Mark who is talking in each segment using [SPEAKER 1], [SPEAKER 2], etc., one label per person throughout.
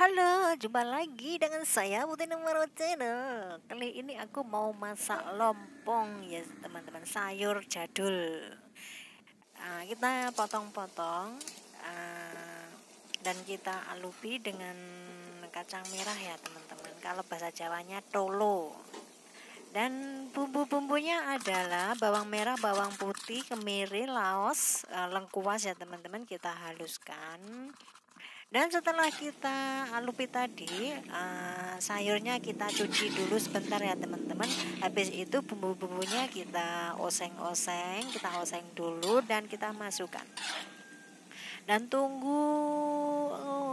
[SPEAKER 1] Halo, jumpa lagi dengan saya Putri Nomor Channel Kali ini aku mau masak lompong ya teman-teman Sayur jadul nah, Kita potong-potong uh, Dan kita alupi dengan kacang merah ya teman-teman Kalau bahasa Jawanya tolo dan bumbu-bumbunya adalah bawang merah, bawang putih, kemiri, laos, ah, lengkuas ya teman-teman kita haluskan dan setelah kita alupi tadi uh, sayurnya kita cuci dulu sebentar ya teman-teman. Habis itu bumbu-bumbunya kita oseng-oseng, kita oseng dulu dan kita masukkan. Dan tunggu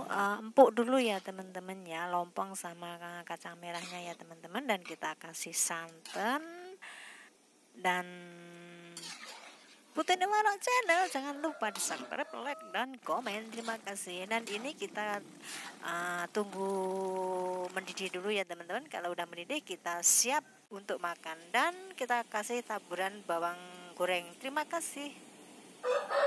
[SPEAKER 1] uh, empuk dulu ya teman-teman ya lompong sama kacang merahnya ya teman-teman dan kita kasih santan dan ikutin warung Channel. Jangan lupa di subscribe, like, dan komen. Terima kasih. Dan ini kita uh, tunggu mendidih dulu ya teman-teman. Kalau udah mendidih kita siap untuk makan. Dan kita kasih taburan bawang goreng. Terima kasih.